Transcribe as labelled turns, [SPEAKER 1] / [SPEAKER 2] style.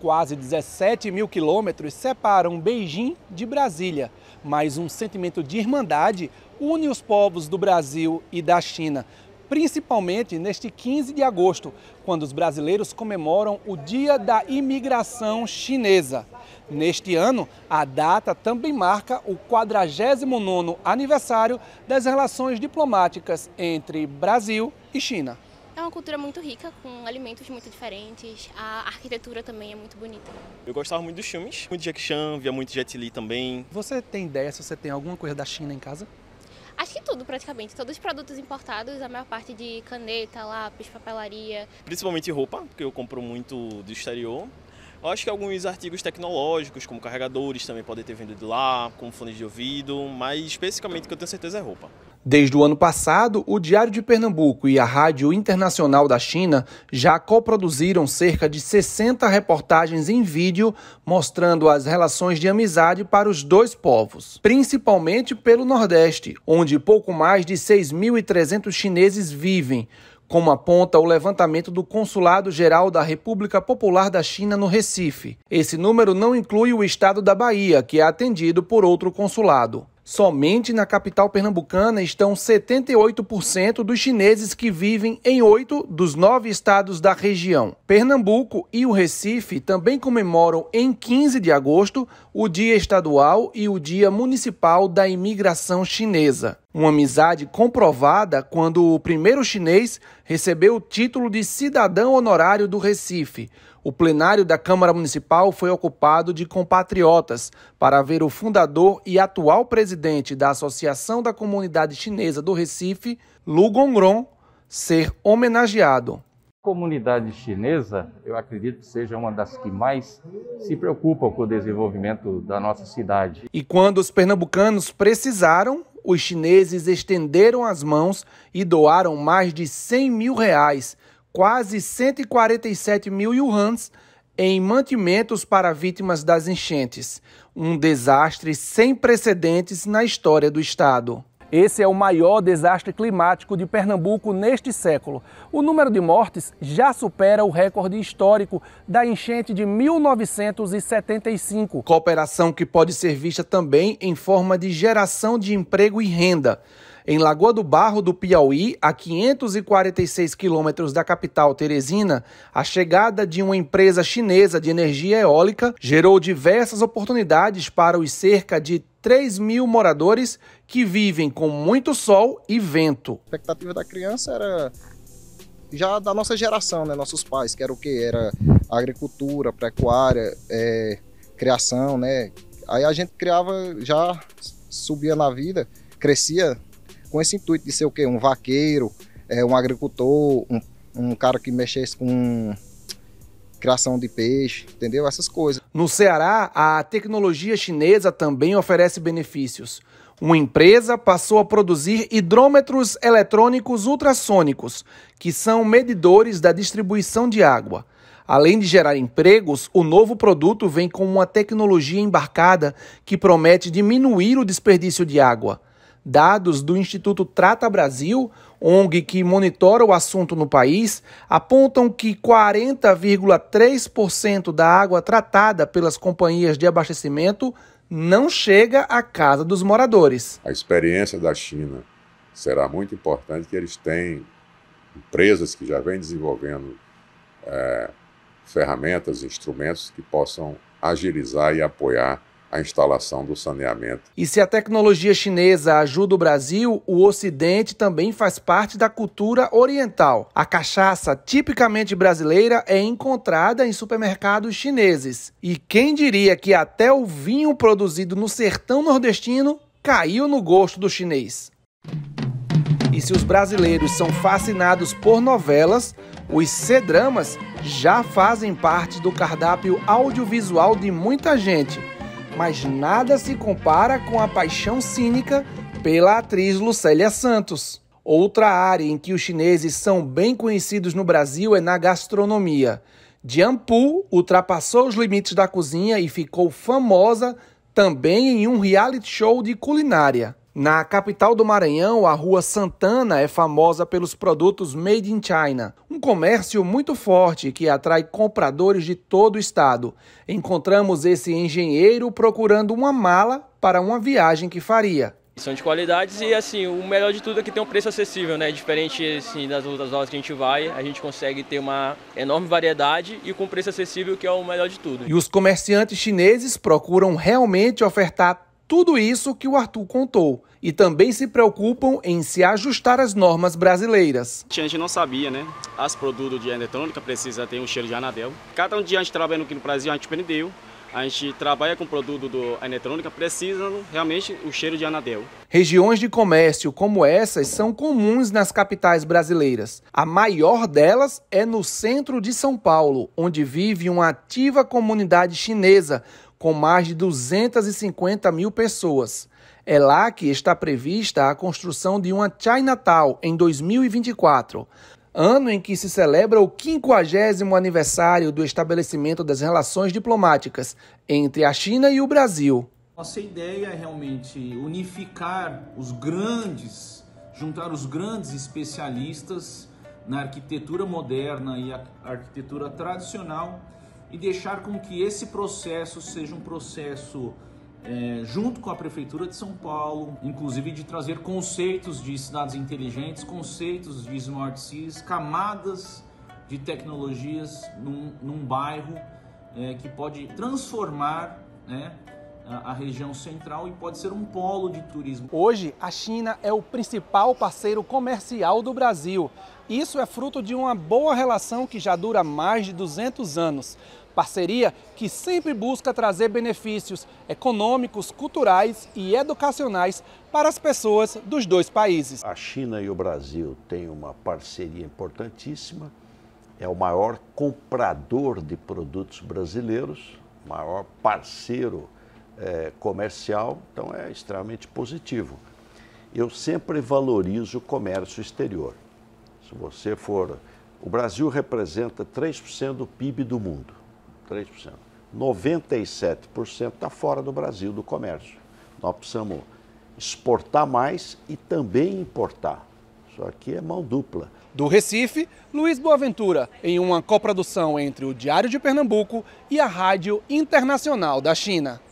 [SPEAKER 1] Quase 17 mil quilômetros separam Beijing de Brasília, mas um sentimento de irmandade une os povos do Brasil e da China, principalmente neste 15 de agosto, quando os brasileiros comemoram o Dia da Imigração Chinesa. Neste ano, a data também marca o 49º aniversário das relações diplomáticas entre Brasil e China. É uma cultura muito rica, com alimentos muito diferentes, a arquitetura também é muito bonita. Eu gostava muito dos filmes, muito Jack Chan, via muito Jet Li também. Você tem ideia se você tem alguma coisa da China em casa? Acho que tudo praticamente, todos os produtos importados, a maior parte de caneta, lápis, papelaria. Principalmente roupa, porque eu compro muito do exterior. Eu acho que alguns artigos tecnológicos, como carregadores, também podem ter vindo de lá, como fones de ouvido, mas especificamente o que eu tenho certeza é roupa. Desde o ano passado, o Diário de Pernambuco e a Rádio Internacional da China já coproduziram cerca de 60 reportagens em vídeo mostrando as relações de amizade para os dois povos, principalmente pelo Nordeste, onde pouco mais de 6.300 chineses vivem, como aponta o levantamento do Consulado Geral da República Popular da China no Recife. Esse número não inclui o estado da Bahia, que é atendido por outro consulado. Somente na capital pernambucana estão 78% dos chineses que vivem em oito dos nove estados da região. Pernambuco e o Recife também comemoram em 15 de agosto o Dia Estadual e o Dia Municipal da Imigração Chinesa. Uma amizade comprovada quando o primeiro chinês recebeu o título de cidadão honorário do Recife. O plenário da Câmara Municipal foi ocupado de compatriotas para ver o fundador e atual presidente da Associação da Comunidade Chinesa do Recife, Lu Gongron, ser homenageado. A comunidade chinesa, eu acredito que seja uma das que mais se preocupam com o desenvolvimento da nossa cidade. E quando os pernambucanos precisaram, os chineses estenderam as mãos e doaram mais de 100 mil reais, quase 147 mil yuans, em mantimentos para vítimas das enchentes. Um desastre sem precedentes na história do Estado. Esse é o maior desastre climático de Pernambuco neste século. O número de mortes já supera o recorde histórico da enchente de 1975. Cooperação que pode ser vista também em forma de geração de emprego e renda em Lagoa do Barro do Piauí, a 546 quilômetros da capital Teresina, a chegada de uma empresa chinesa de energia eólica gerou diversas oportunidades para os cerca de 3 mil moradores que vivem com muito sol e vento. A expectativa da criança era já da nossa geração, né? Nossos pais, que era o que? Era agricultura, pecuária, é, criação, né? Aí a gente criava, já subia na vida, crescia com esse intuito de ser o quê? Um vaqueiro, é, um agricultor, um, um cara que mexesse com criação de peixe, entendeu? Essas coisas. No Ceará, a tecnologia chinesa também oferece benefícios. Uma empresa passou a produzir hidrômetros eletrônicos ultrassônicos, que são medidores da distribuição de água. Além de gerar empregos, o novo produto vem com uma tecnologia embarcada que promete diminuir o desperdício de água. Dados do Instituto Trata Brasil, ONG que monitora o assunto no país, apontam que 40,3% da água tratada pelas companhias de abastecimento não chega à casa dos moradores. A experiência da China será muito importante, que eles têm empresas que já vêm desenvolvendo é, ferramentas, instrumentos que possam agilizar e apoiar a instalação do saneamento. E se a tecnologia chinesa ajuda o Brasil, o Ocidente também faz parte da cultura oriental. A cachaça tipicamente brasileira é encontrada em supermercados chineses. E quem diria que até o vinho produzido no sertão nordestino caiu no gosto do chinês. E se os brasileiros são fascinados por novelas, os C-dramas já fazem parte do cardápio audiovisual de muita gente mas nada se compara com a paixão cínica pela atriz Lucélia Santos. Outra área em que os chineses são bem conhecidos no Brasil é na gastronomia. Pu ultrapassou os limites da cozinha e ficou famosa também em um reality show de culinária. Na capital do Maranhão, a Rua Santana é famosa pelos produtos Made in China, um comércio muito forte que atrai compradores de todo o estado. Encontramos esse engenheiro procurando uma mala para uma viagem que faria. São de qualidades e assim, o melhor de tudo é que tem um preço acessível, né? Diferente assim, das outras lojas que a gente vai, a gente consegue ter uma enorme variedade e com preço acessível que é o melhor de tudo. E os comerciantes chineses procuram realmente ofertar tudo isso que o Arthur contou e também se preocupam em se ajustar às normas brasileiras. A gente não sabia, né? As produtos de eletrônica precisa ter um cheiro de anadel. Cada um dia a gente trabalhando aqui no Brasil, a gente aprendeu. A gente trabalha com produto do eletrônica, precisa realmente o cheiro de anadel. Regiões de comércio como essas são comuns nas capitais brasileiras. A maior delas é no centro de São Paulo, onde vive uma ativa comunidade chinesa, com mais de 250 mil pessoas. É lá que está prevista a construção de uma Chinatown em 2024, ano em que se celebra o 50 aniversário do estabelecimento das relações diplomáticas entre a China e o Brasil. Nossa ideia é realmente unificar os grandes, juntar os grandes especialistas na arquitetura moderna e a arquitetura tradicional e deixar com que esse processo seja um processo é, junto com a Prefeitura de São Paulo, inclusive de trazer conceitos de cidades inteligentes, conceitos de smart cities, camadas de tecnologias num, num bairro é, que pode transformar né, a, região central e pode ser um polo de turismo. Hoje, a China é o principal parceiro comercial do Brasil. Isso é fruto de uma boa relação que já dura mais de 200 anos. Parceria que sempre busca trazer benefícios econômicos, culturais e educacionais para as pessoas dos dois países. A China e o Brasil têm uma parceria importantíssima. É o maior comprador de produtos brasileiros, maior parceiro é, comercial, então é extremamente positivo. Eu sempre valorizo o comércio exterior. Se você for. O Brasil representa 3% do PIB do mundo. 3%. 97% está fora do Brasil do comércio. Nós precisamos exportar mais e também importar. Isso aqui é mão dupla. Do Recife, Luiz Boaventura, em uma coprodução entre o Diário de Pernambuco e a Rádio Internacional da China.